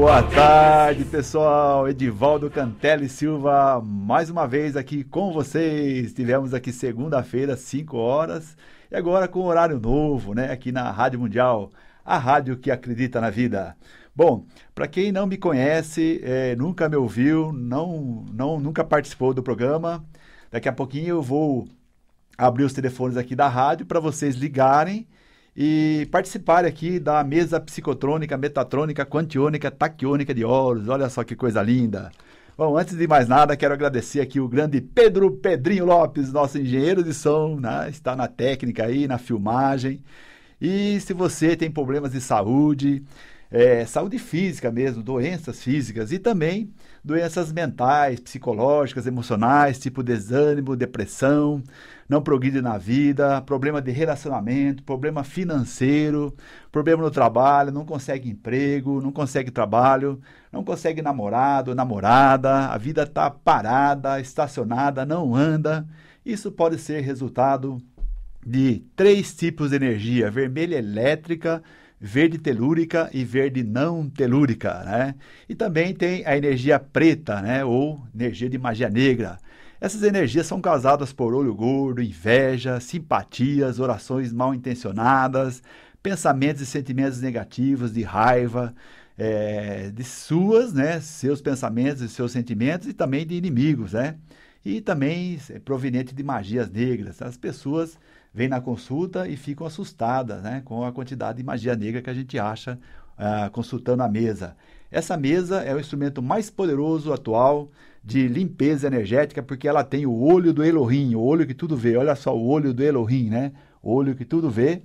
Boa tarde, pessoal. Edivaldo Cantelli Silva, mais uma vez aqui com vocês. Tivemos aqui segunda-feira, 5 horas, e agora com horário novo, né, aqui na Rádio Mundial, a rádio que acredita na vida. Bom, para quem não me conhece, é, nunca me ouviu, não, não, nunca participou do programa, daqui a pouquinho eu vou abrir os telefones aqui da rádio para vocês ligarem e participar aqui da mesa psicotrônica, metatrônica, quantiônica, taquiônica de Horus. Olha só que coisa linda. Bom, antes de mais nada, quero agradecer aqui o grande Pedro Pedrinho Lopes, nosso engenheiro de som, né? está na técnica aí, na filmagem. E se você tem problemas de saúde, é, saúde física mesmo, doenças físicas e também doenças mentais, psicológicas, emocionais, tipo desânimo, depressão, não progride na vida, problema de relacionamento, problema financeiro, problema no trabalho, não consegue emprego, não consegue trabalho, não consegue namorado, namorada, a vida está parada, estacionada, não anda. Isso pode ser resultado de três tipos de energia: vermelha elétrica, verde telúrica e verde não telúrica, né? E também tem a energia preta, né? Ou energia de magia negra, essas energias são causadas por olho gordo, inveja, simpatias, orações mal intencionadas, pensamentos e sentimentos negativos, de raiva, é, de suas, né, seus pensamentos e seus sentimentos e também de inimigos, né? E também é proveniente de magias negras. As pessoas vêm na consulta e ficam assustadas, né, com a quantidade de magia negra que a gente acha ah, consultando a mesa. Essa mesa é o instrumento mais poderoso atual de limpeza energética, porque ela tem o olho do Elohim, o olho que tudo vê. Olha só o olho do Elohim, né? O olho que tudo vê.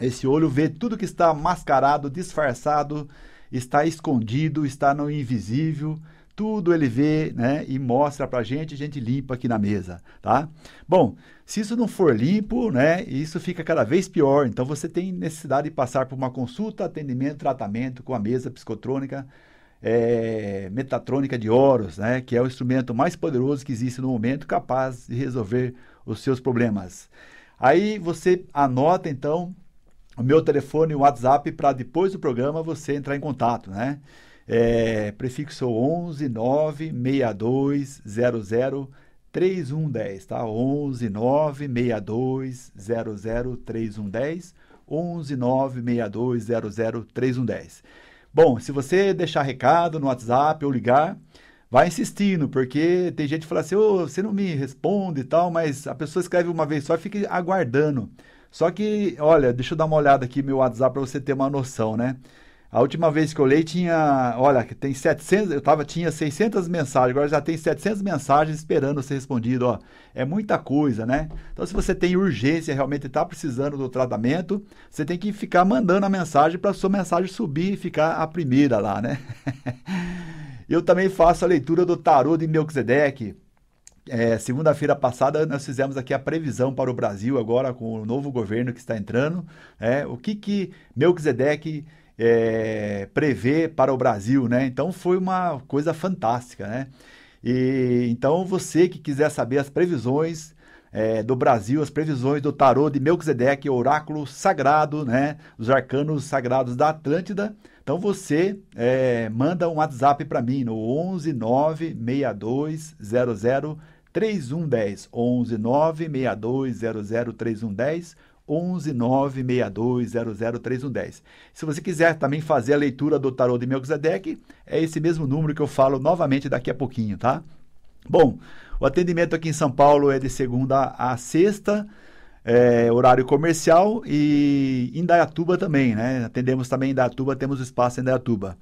Esse olho vê tudo que está mascarado, disfarçado, está escondido, está no invisível. Tudo ele vê, né? E mostra pra gente, a gente limpa aqui na mesa, tá? Bom, se isso não for limpo, né? Isso fica cada vez pior. Então você tem necessidade de passar por uma consulta, atendimento, tratamento com a mesa psicotrônica é, metatrônica de Horus, né, que é o instrumento mais poderoso que existe no momento, capaz de resolver os seus problemas. Aí você anota então o meu telefone e o WhatsApp para depois do programa você entrar em contato, né? É, prefixo 11 3110, tá? 11 96200 3110, 11 3110. Bom, se você deixar recado no WhatsApp ou ligar, vai insistindo, porque tem gente que fala assim, oh, você não me responde e tal, mas a pessoa escreve uma vez só e fica aguardando. Só que, olha, deixa eu dar uma olhada aqui meu WhatsApp para você ter uma noção, né? A última vez que eu olhei tinha, olha, tem 700, eu tava, tinha 600 mensagens, agora já tem 700 mensagens esperando ser respondido, ó. É muita coisa, né? Então, se você tem urgência, realmente está precisando do tratamento, você tem que ficar mandando a mensagem para sua mensagem subir e ficar a primeira lá, né? eu também faço a leitura do tarô de Melquisedeque. É, Segunda-feira passada nós fizemos aqui a previsão para o Brasil agora com o novo governo que está entrando. É, o que que Melquisedeque é, prever para o Brasil, né? Então foi uma coisa fantástica, né? E então você que quiser saber as previsões é, do Brasil, as previsões do tarô de Melquisedeque, oráculo sagrado, né? Os arcanos sagrados da Atlântida. Então você é, manda um WhatsApp para mim no 11 96200 3110 11 96200 3110 11962003110. Se você quiser também fazer a leitura do tarô de Melquisedeque, é esse mesmo número que eu falo novamente daqui a pouquinho, tá? Bom, o atendimento aqui em São Paulo é de segunda a sexta, é, horário comercial e Indaiatuba também, né? Atendemos também Indaiatuba, temos espaço em Indaiatuba.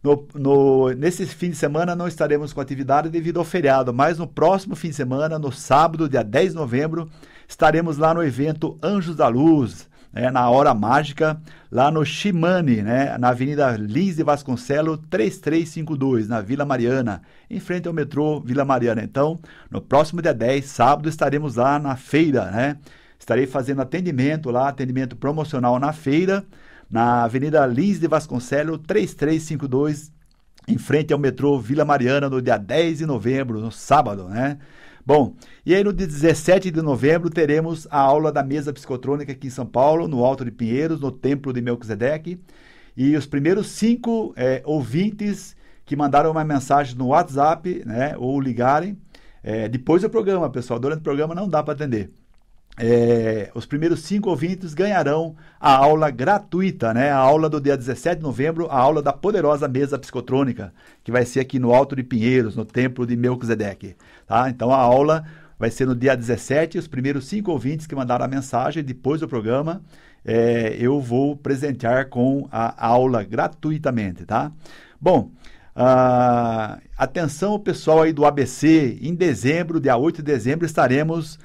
No, no, nesse fim de semana não estaremos com atividade devido ao feriado, mas no próximo fim de semana, no sábado, dia 10 de novembro, estaremos lá no evento Anjos da Luz, né, na Hora Mágica, lá no Shimane né, na Avenida Lins de Vasconcelos, 3352, na Vila Mariana, em frente ao metrô Vila Mariana. Então, no próximo dia 10, sábado, estaremos lá na feira, né? Estarei fazendo atendimento lá, atendimento promocional na feira, na Avenida Lins de Vasconcelos, 3352, em frente ao metrô Vila Mariana, no dia 10 de novembro, no sábado, né? Bom, e aí no dia 17 de novembro teremos a aula da mesa psicotrônica aqui em São Paulo, no Alto de Pinheiros, no Templo de Melquisedeque. E os primeiros cinco é, ouvintes que mandaram uma mensagem no WhatsApp, né, ou ligarem, é, depois do programa, pessoal, durante o programa não dá para atender. É, os primeiros cinco ouvintes ganharão a aula gratuita, né? A aula do dia 17 de novembro, a aula da poderosa mesa psicotrônica, que vai ser aqui no Alto de Pinheiros, no templo de Melquisedeque, tá? Então a aula vai ser no dia 17, os primeiros cinco ouvintes que mandaram a mensagem depois do programa, é, eu vou presentear com a aula gratuitamente, tá? Bom, uh, atenção pessoal aí do ABC, em dezembro, dia 8 de dezembro, estaremos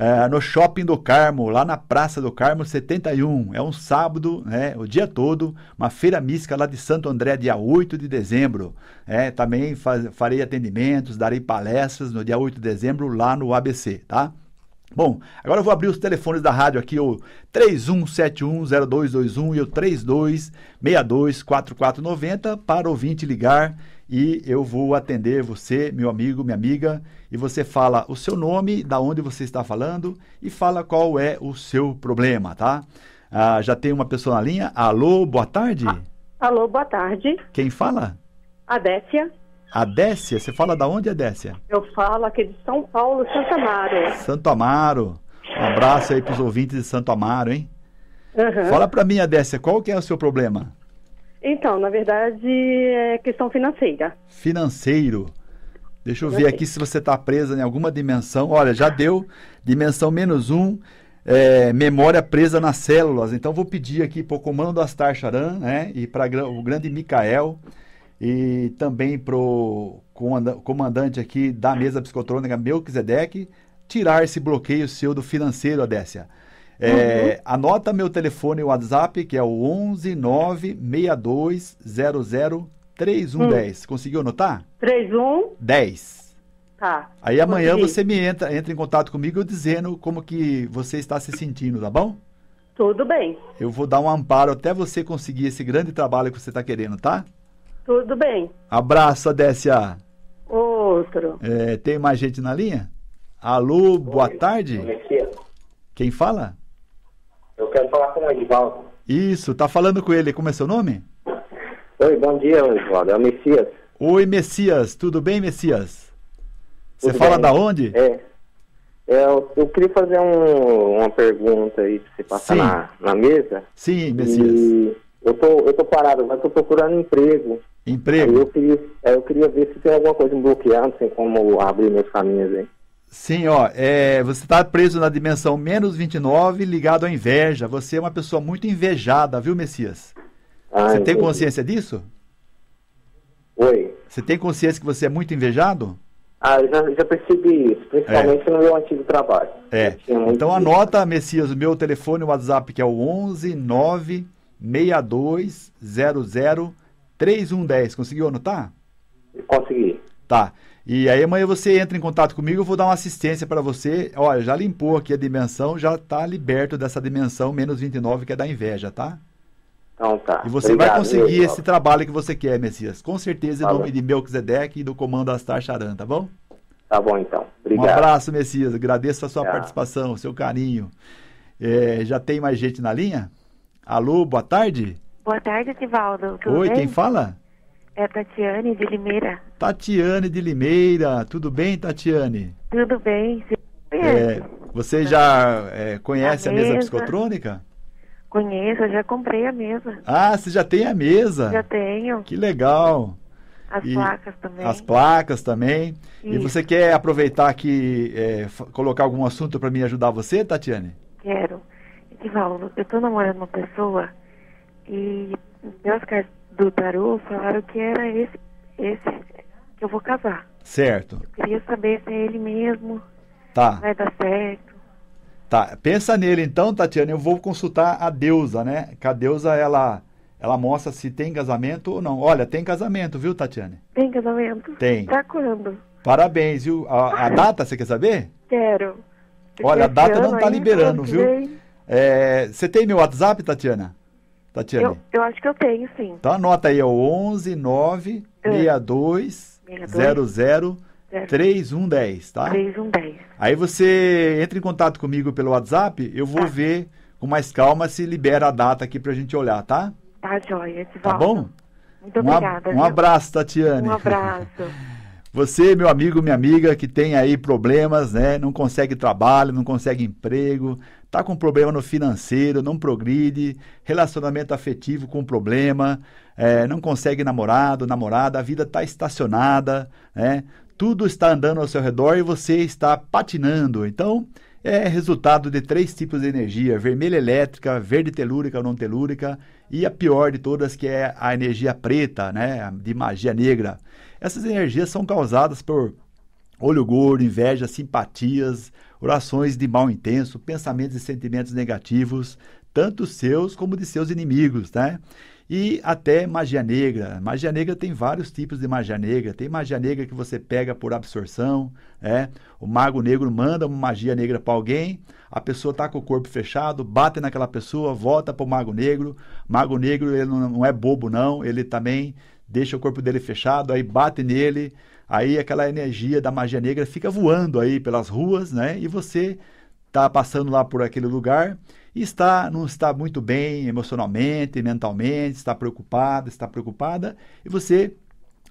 é, no Shopping do Carmo, lá na Praça do Carmo 71. É um sábado, né, o dia todo, uma feira mística lá de Santo André, dia 8 de dezembro. É, também farei atendimentos, darei palestras no dia 8 de dezembro lá no ABC, tá? Bom, agora eu vou abrir os telefones da rádio aqui, o 31710221 e o 32624490 para ouvinte ligar e eu vou atender você, meu amigo, minha amiga, e você fala o seu nome, da onde você está falando e fala qual é o seu problema, tá? Ah, já tem uma pessoa na linha. Alô, boa tarde. Ah, alô, boa tarde. Quem fala? Adécia. A Décia, você fala da onde, Décia? Eu falo aqui de São Paulo, Santo Amaro. Santo Amaro. Um abraço aí para os ouvintes de Santo Amaro, hein? Uhum. Fala para mim, Décia, qual que é o seu problema? Então, na verdade, é questão financeira. Financeiro. Deixa eu, ver aqui se você está presa em alguma dimensão. Olha, já deu dimensão menos um, é, memória presa nas células. Então, vou pedir aqui para o comando Astar Charan né, e para o grande Mikael e também para o comandante aqui da mesa psicotrônica, Melquisedeque, tirar esse bloqueio seu do financeiro, Adécia. É, uhum. Anota meu telefone e WhatsApp, que é o 11 96200 3110. Hum. Conseguiu anotar? 3110. Tá. Aí amanhã consegui. você me entra, entra em contato comigo dizendo como que você está se sentindo, tá bom? Tudo bem. Eu vou dar um amparo até você conseguir esse grande trabalho que você está querendo, tá? Tudo bem. Abraço, Décia. Outro. É, tem mais gente na linha? Alô, boa tarde. Messias. Quem fala? Eu quero falar com o Edivaldo. Isso, tá falando com ele. Como é seu nome? Oi, bom dia, Edivaldo. É o Messias. Oi, Messias. Tudo bem, Messias? Você fala da onde? É. é. eu, eu, queria fazer um, uma pergunta aí pra você passar na, na mesa. Sim, Messias. E eu tô, eu tô parado, mas tô procurando emprego. Emprego. Aí eu, queria, eu queria ver se tem alguma coisa me bloqueando, sem como abrir meus caminhos aí. Sim, ó, é, você está preso na dimensão menos 29, ligado à inveja. Você é uma pessoa muito invejada, viu, Messias? Ah, você entendi. tem consciência disso? Oi. Você tem consciência que você é muito invejado? Ah, eu já, já percebi isso, principalmente é. no meu antigo trabalho. É. Então anota, Messias, o meu telefone, o WhatsApp, que é o 11 962 00 3110. Conseguiu anotar? Consegui. Tá. E aí amanhã você entra em contato comigo, eu vou dar uma assistência para você. Olha, já limpou aqui a dimensão, já está liberto dessa dimensão menos 29 que é da inveja, tá? Então tá. E você Obrigado, vai conseguir esse trabalho que você quer, Messias. Com certeza tá em nome de Melquisedeque e do comando Astar Charan, tá bom? Tá bom então. Obrigado. Um abraço, Messias. Agradeço a sua tá. participação, o seu carinho. É, já tem mais gente na linha? Alô, boa tarde. Boa tarde, Divaldo. Tudo Oi, bem? quem fala? É Tatiane de Limeira. Tatiane de Limeira. Tudo bem, Tatiane? Tudo bem. É, você já é, conhece a, a mesa, psicotrônica? Conheço, já comprei a mesa. Ah, você já tem a mesa? Já tenho. Que legal. As e placas também. As placas também. Isso. E você quer aproveitar aqui, é, colocar algum assunto para me ajudar você, Tatiane? Quero. Divaldo, eu estou namorando uma pessoa e meus caras do tarô falaram que era esse, esse que eu vou casar. Certo. Eu queria saber se é ele mesmo. Tá. Vai dar certo. Tá, pensa nele então, Tatiana. Eu vou consultar a deusa, né? Que a deusa ela ela mostra se tem casamento ou não. Olha, tem casamento, viu, Tatiana Tem casamento? Tem. Tá quando? Parabéns, viu? A, a ah! data, você quer saber? Quero. Olha, a data não tá liberando, viu? É, você tem meu WhatsApp, Tatiana? Tatiane? Eu, eu, acho que eu tenho, sim. Então anota aí, é o 11 9 62 00 3110, tá? 3110. Aí você entra em contato comigo pelo WhatsApp, eu vou tá. ver com mais calma se libera a data aqui pra gente olhar, tá? Tá, joia. Tá bom? Muito um obrigada. Um abraço, Tatiane. Um abraço. Você, meu amigo, minha amiga, que tem aí problemas, né? Não consegue trabalho, não consegue emprego, está com problema no financeiro, não progride, relacionamento afetivo com problema, é, não consegue namorado, namorada, a vida está estacionada, né? tudo está andando ao seu redor e você está patinando. Então, é resultado de três tipos de energia: vermelha elétrica, verde telúrica ou não telúrica, e a pior de todas, que é a energia preta, né, de magia negra. Essas energias são causadas por olho gordo, inveja, simpatias, orações de mal intenso, pensamentos e sentimentos negativos, tanto seus como de seus inimigos, né? E até magia negra. Magia negra tem vários tipos de magia negra. Tem magia negra que você pega por absorção, né? O mago negro manda uma magia negra para alguém, a pessoa tá com o corpo fechado, bate naquela pessoa, volta para o mago negro. Mago negro ele não é bobo não, ele também deixa o corpo dele fechado, aí bate nele, Aí aquela energia da magia negra fica voando aí pelas ruas, né? E você está passando lá por aquele lugar e está não está muito bem emocionalmente, mentalmente, está preocupado, está preocupada e você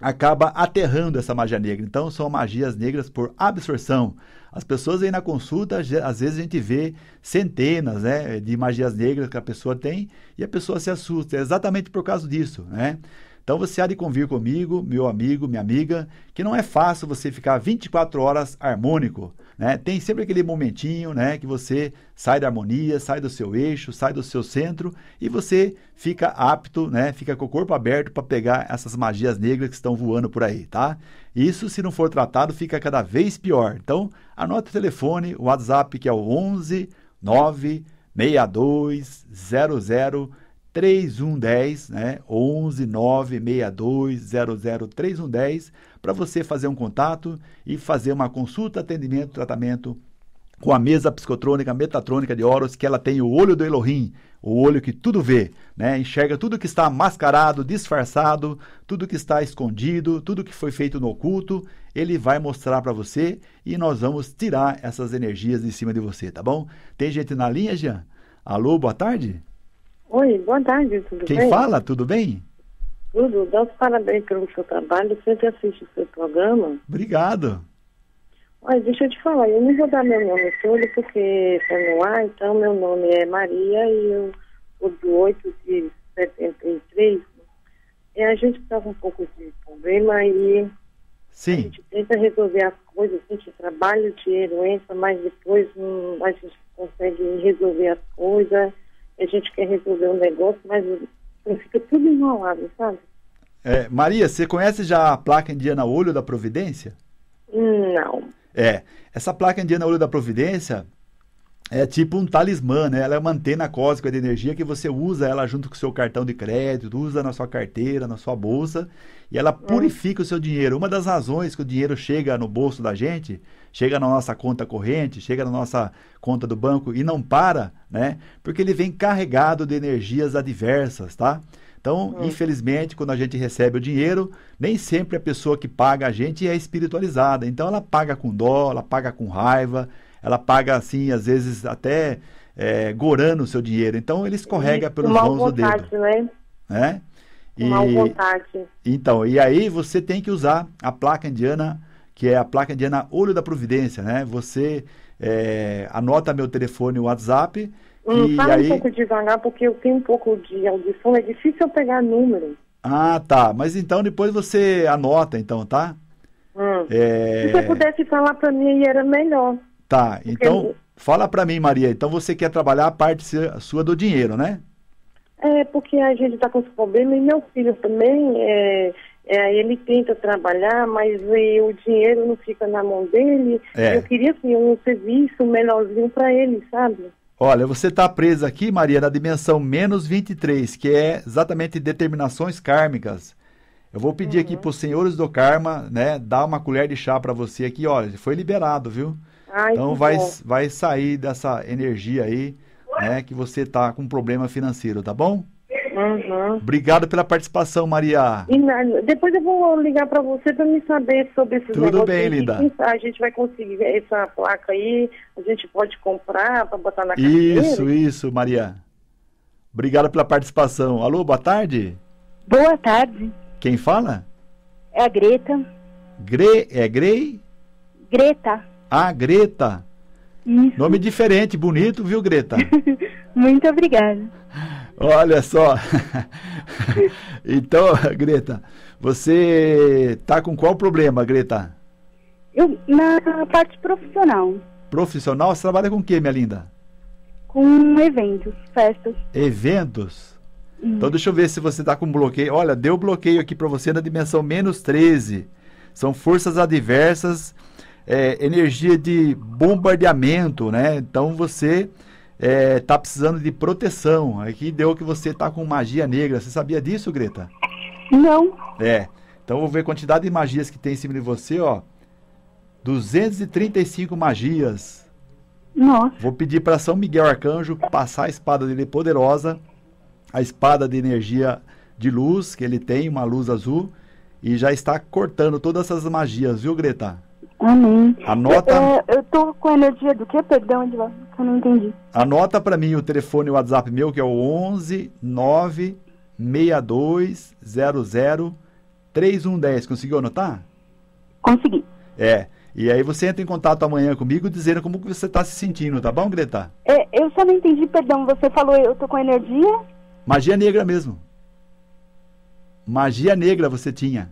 acaba aterrando essa magia negra. Então são magias negras por absorção. As pessoas aí na consulta, às vezes a gente vê centenas né, de magias negras que a pessoa tem e a pessoa se assusta. É exatamente por causa disso. Né? Então você há de convir comigo, meu amigo, minha amiga, que não é fácil você ficar 24 horas harmônico. Né? Tem sempre aquele momentinho né, que você sai da harmonia, sai do seu eixo, sai do seu centro e você fica apto, né, fica com o corpo aberto para pegar essas magias negras que estão voando por aí, tá? Isso, se não for tratado, fica cada vez pior. Então, anota o telefone, o WhatsApp, que é o 11 962 00 3110, né? 11 962 00 3110, para você fazer um contato e fazer uma consulta, atendimento, tratamento com a mesa psicotrônica, metatrônica de Horus, que ela tem o olho do Elohim, o olho que tudo vê, né? Enxerga tudo que está mascarado, disfarçado, tudo que está escondido, tudo que foi feito no oculto, ele vai mostrar para você e nós vamos tirar essas energias de cima de você, tá bom? Tem gente na linha, Jean? Alô, boa tarde? Oi, boa tarde, tudo Quem bem? Quem fala, tudo bem? Tudo, dá os parabéns pelo seu trabalho, sempre assisto o seu programa. Obrigado. deixa eu te falar, eu não vou dar meu nome todo porque está no ar, então meu nome é Maria e eu sou de 8 de 73. E a gente está com um pouco de problema e Sim. a gente tenta resolver as coisas, a gente trabalha, o dinheiro entra, mas depois hum, a gente consegue resolver as coisas a gente quer resolver um negócio, mas fica tudo enrolado, sabe? É, Maria, você conhece já a placa Indiana Olho da Providência? Não. É, essa placa Indiana Olho da Providência, é tipo um talismã, né? Ela é uma antena cósmica de energia que você usa ela junto com o seu cartão de crédito, usa na sua carteira, na sua bolsa, e ela é. purifica o seu dinheiro. Uma das razões que o dinheiro chega no bolso da gente, chega na nossa conta corrente, chega na nossa conta do banco e não para, né? Porque ele vem carregado de energias adversas, tá? Então, é. infelizmente, quando a gente recebe o dinheiro, nem sempre a pessoa que paga a gente é espiritualizada. Então, ela paga com dó, ela paga com raiva, ela paga assim, às vezes até é, gorando o seu dinheiro. Então ele escorrega pelos mãos do dedo. Né? né? E, Então, e aí você tem que usar a placa indiana, que é a placa indiana Olho da Providência, né? Você é, anota meu telefone, o WhatsApp. Hum, e fala aí... um pouco devagar, porque eu tenho um pouco de audição, é difícil eu pegar número. Ah, tá. Mas então depois você anota, então, tá? Hum. É... Se você pudesse falar para mim, era melhor. Tá, então fala para mim, Maria. Então você quer trabalhar a parte sua do dinheiro, né? É, porque a gente está com esse problema e meu filho também, é, é, ele tenta trabalhar, mas e, é, o dinheiro não fica na mão dele. É. Eu queria assim, um serviço melhorzinho para ele, sabe? Olha, você está presa aqui, Maria, na dimensão menos 23, que é exatamente determinações kármicas. Eu vou pedir uhum. aqui para os senhores do karma, né, dar uma colher de chá para você aqui. Olha, foi liberado, viu? Ai, então vai, vai sair dessa energia aí, né, que você tá com problema financeiro, tá bom? Uhum. Obrigado pela participação, Maria. Na, depois eu vou ligar para você para me saber sobre esses Tudo negócios. Tudo bem, linda. A gente vai conseguir essa placa aí, a gente pode comprar para botar na carteira. Isso, isso, Maria. Obrigado pela participação. Alô, boa tarde. Boa tarde. Quem fala? É a Greta. Gre, é Grey? Greta. A Greta. Isso. Nome diferente, bonito, viu, Greta? Muito obrigada. Olha só. então, Greta, você tá com qual problema, Greta? Eu, na parte profissional. Profissional? Você trabalha com o que, minha linda? Com eventos, festas. Eventos? Hum. Então, deixa eu ver se você tá com bloqueio. Olha, deu bloqueio aqui para você na dimensão menos 13. São forças adversas é, energia de bombardeamento, né? Então você está é, precisando de proteção. Aqui deu que você está com magia negra. Você sabia disso, Greta? Não. É. Então vou ver a quantidade de magias que tem em cima de você, ó. 235 magias. Nossa. Vou pedir para São Miguel Arcanjo passar a espada dele poderosa, a espada de energia de luz que ele tem, uma luz azul, e já está cortando todas essas magias, viu, Greta? Amém. Anota. Eu, é, é, eu tô com energia do quê? Perdão, que eu não entendi. Anota para mim o telefone e o WhatsApp meu, que é o 11 9 6200 3110. Conseguiu anotar? Consegui. É. E aí você entra em contato amanhã comigo dizendo como que você está se sentindo, tá bom, Greta? É, eu só não entendi, perdão, você falou eu tô com energia? Magia negra mesmo. Magia negra você tinha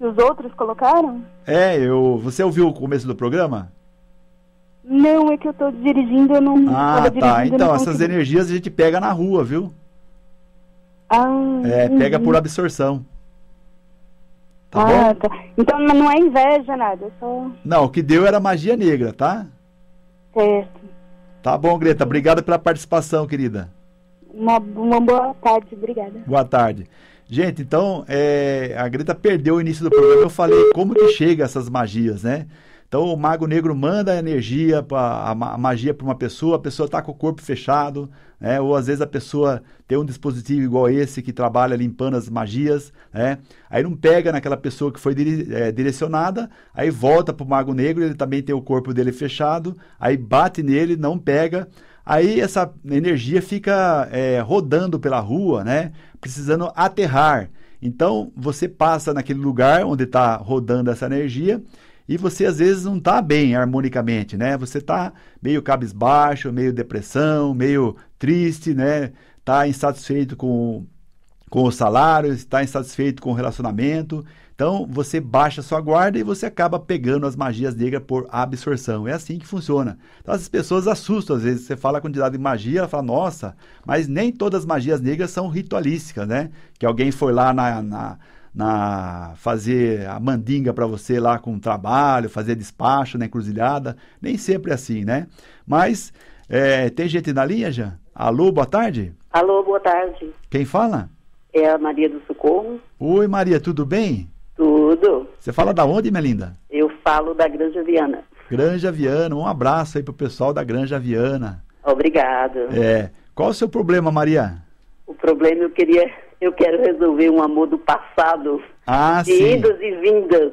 que os outros colocaram? É, eu. Você ouviu o começo do programa? Não, é que eu tô dirigindo, eu não. Ah, tá. Então, essas energias a gente pega na rua, viu? Ah. É, pega por absorção. Tá ah, bom? Tá. Então não é inveja, nada. É só... Não, o que deu era magia negra, tá? Certo. Tá bom, Greta. Obrigado pela participação, querida. Uma, uma boa tarde, obrigada. Boa tarde. Gente, então é, a Greta perdeu o início do programa. Eu falei como que chega essas magias, né? Então o mago negro manda a energia, pra, a, magia para uma pessoa, a pessoa está com o corpo fechado, né? ou às vezes a pessoa tem um dispositivo igual esse que trabalha limpando as magias, né? aí não pega naquela pessoa que foi dire, é, direcionada, aí volta para o mago negro, ele também tem o corpo dele fechado, aí bate nele, não pega, Aí essa energia fica é, rodando pela rua, né? Precisando aterrar. Então você passa naquele lugar onde está rodando essa energia e você às vezes não está bem harmonicamente, né? Você está meio cabisbaixo, meio depressão, meio triste, né? Está insatisfeito com, com o salário, está insatisfeito com o relacionamento. Então você baixa sua guarda e você acaba pegando as magias negras por absorção. É assim que funciona. Então as pessoas assustam às vezes. Você fala a quantidade de magia, ela fala, nossa, mas nem todas as magias negras são ritualísticas, né? Que alguém foi lá na, na, na fazer a mandinga para você lá com trabalho, fazer despacho na né, encruzilhada. Nem sempre é assim, né? Mas é, tem gente na linha já? Alô, boa tarde. Alô, boa tarde. Quem fala? É a Maria do Socorro. Oi, Maria, tudo bem? Tudo. Você fala da onde, Melinda? Eu falo da Granja Viana. Granja Viana, um abraço aí pro pessoal da Granja Viana. Obrigado. É. Qual o seu problema, Maria? O problema eu queria, eu quero resolver um amor do passado. Ah, de sim. idas e vindas.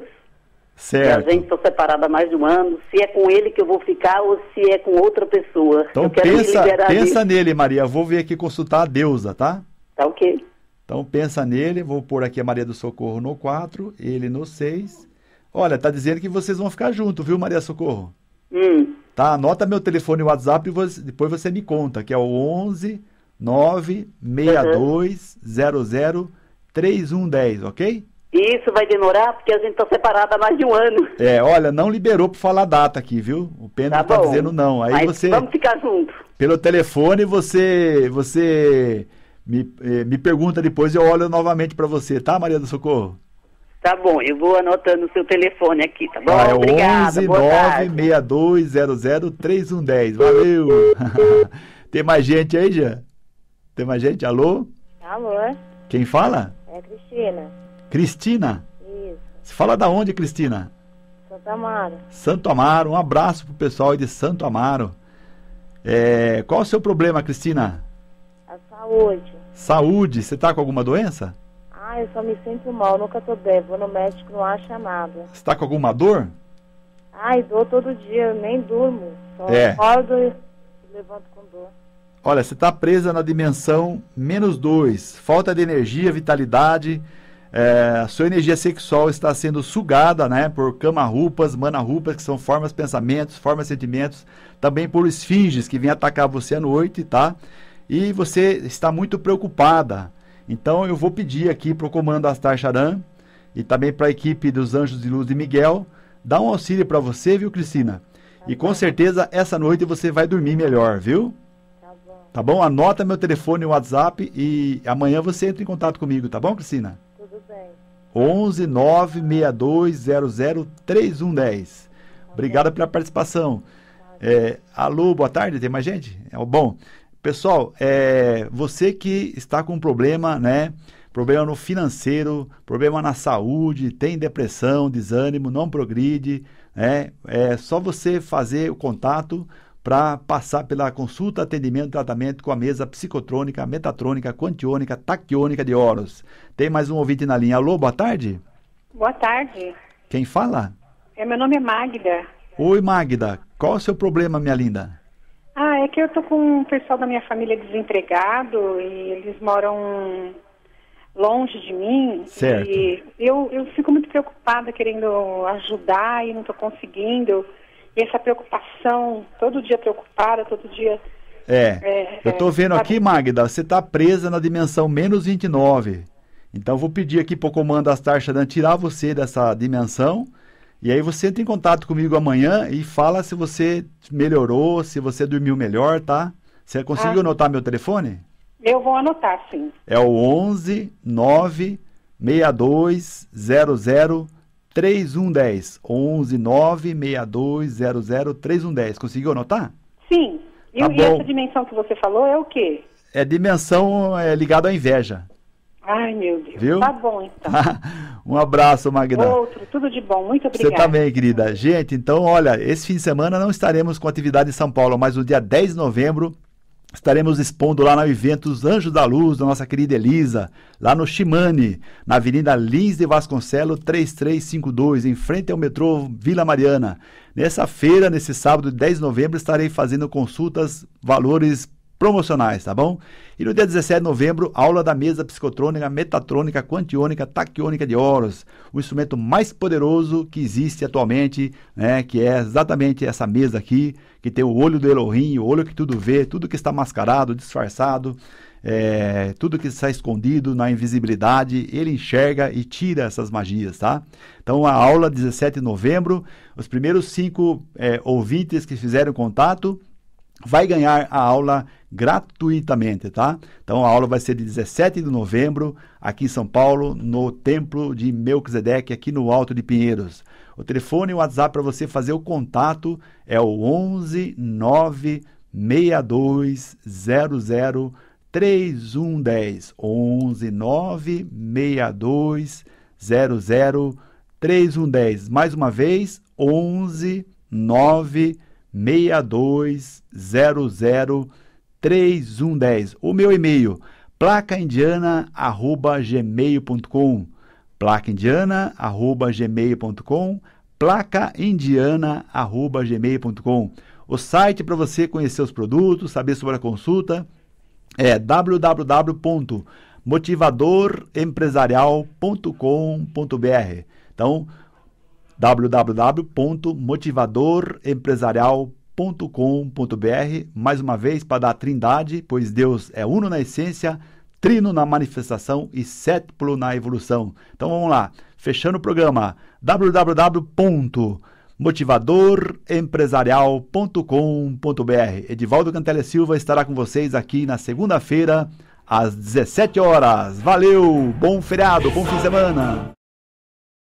Certo. E a gente está separada há mais de um ano. Se é com ele que eu vou ficar ou se é com outra pessoa. Então pensa, pensa nele, Maria. Vou vir aqui consultar a deusa, tá? Tá ok. Então pensa nele, vou pôr aqui a Maria do Socorro no 4, ele no 6. Olha, tá dizendo que vocês vão ficar junto, viu, Maria Socorro? Hum. Tá, anota meu telefone e WhatsApp e você, depois você me conta, que é o 11 962 uhum. 3110, ok? Isso vai demorar porque a gente está separada há mais de um ano. É, olha, não liberou para falar a data aqui, viu? O Pena tá, tá dizendo não. Aí Mas você Vamos ficar junto. Pelo telefone você você me, eh, me pergunta depois, eu olho novamente para você, tá, Maria do Socorro? Tá bom, eu vou anotando o seu telefone aqui, tá bom? Ah, é Obrigada, 11 Valeu! Tem mais gente aí, já? Tem mais gente? Alô? Alô? Quem fala? É Cristina. Cristina? Isso. Você fala da onde, Cristina? Santo Amaro. Santo Amaro. Um abraço pro pessoal aí de Santo Amaro. É, qual o seu problema, Cristina? A saúde. Saúde, você está com alguma doença? Ah, eu só me sinto mal, nunca tô bem. Vou no médico, não acha nada. Você tá com alguma dor? Ai, dor todo dia, eu nem durmo. Só é. acordo e levanto com dor. Olha, você está presa na dimensão menos dois. Falta de energia, vitalidade. É, sua energia sexual está sendo sugada né, por cama-rupas, mana-rupas, que são formas pensamentos, formas sentimentos, também por esfinges que vêm atacar você à noite, tá? e você está muito preocupada. Então eu vou pedir aqui para o comando Astar Charan e também para a equipe dos Anjos de Luz de Miguel dar um auxílio para você, viu, Cristina? e com certeza essa noite você vai dormir melhor, viu? Tá bom. Tá bom? Anota meu telefone e WhatsApp e amanhã você entra em contato comigo, tá bom, Cristina? Tudo bem. 11 Obrigada Obrigado pela participação. É, alô, boa tarde, tem mais gente? É bom. Pessoal, é, você que está com problema, né? Problema no financeiro, problema na saúde, tem depressão, desânimo, não progride, né? É só você fazer o contato para passar pela consulta, atendimento, tratamento com a mesa psicotrônica, metatrônica, quantiônica, taquiônica de Horus. Tem mais um ouvinte na linha. Alô, boa tarde. Boa tarde. Quem fala? É, meu nome é Magda. Oi, Magda. Qual é o seu problema, minha linda? Ah, é que eu tô com um pessoal da minha família desempregado e eles moram longe de mim. Certo. E eu, eu fico muito preocupada querendo ajudar e não estou conseguindo. E essa preocupação, todo dia preocupada, todo dia. É. é eu estou é, vendo aqui, Magda, você está presa na dimensão menos 29. Então vou pedir aqui para o comando das de tirar você dessa dimensão e aí você entra em contato comigo amanhã e fala se você melhorou, se você dormiu melhor, tá? Você conseguiu ah, anotar meu telefone? Eu vou anotar, sim. É o 11 9 3110. 11 3110. Conseguiu anotar? Sim. E, tá e essa dimensão que você falou é o quê? É dimensão é, ligada à inveja. Ai, meu Deus. Viu? Tá bom, então. Um abraço, Magda. Outro, tudo de bom, muito obrigada. Você também, querida. Gente, então, olha, esse fim de semana não estaremos com atividade em São Paulo, mas no dia 10 de novembro estaremos expondo lá no evento Os Anjos da Luz, da nossa querida Elisa, lá no Shimane, na Avenida Lins de Vasconcelos 3352, em frente ao metrô Vila Mariana. Nessa feira, nesse sábado, 10 de novembro, estarei fazendo consultas, valores promocionais, tá bom? E no dia 17 de novembro, aula da mesa psicotrônica, metatrônica, quantiônica, taquiônica de Horus, o instrumento mais poderoso que existe atualmente, né, que é exatamente essa mesa aqui, que tem o olho do Elohim, o olho que tudo vê, tudo que está mascarado, disfarçado, é, tudo que está escondido na invisibilidade, ele enxerga e tira essas magias, tá? Então, a aula 17 de novembro, os primeiros cinco é, ouvintes que fizeram contato, vai ganhar a aula gratuitamente, tá? Então a aula vai ser de 17 de novembro, aqui em São Paulo, no Templo de Melquisedeque, aqui no Alto de Pinheiros. O telefone e o WhatsApp para você fazer o contato é o 11 9 3110 11 9 3110. Mais uma vez, 11 9 62003110. O meu e-mail, placaindiana@gmail.com. placaindiana@gmail.com. placaindiana@gmail.com. O site para você conhecer os produtos, saber sobre a consulta é www.motivadorempresarial.com.br. Então, www.motivadorempresarial.com.br. Mais uma vez, para dar trindade, pois Deus é uno na essência, trino na manifestação e sétuplo na evolução. Então vamos lá, fechando o programa, www.motivadorempresarial.com.br. Edivaldo Cantelli Silva estará com vocês aqui na segunda-feira, às 17 horas. Valeu, bom feriado, bom fim de semana.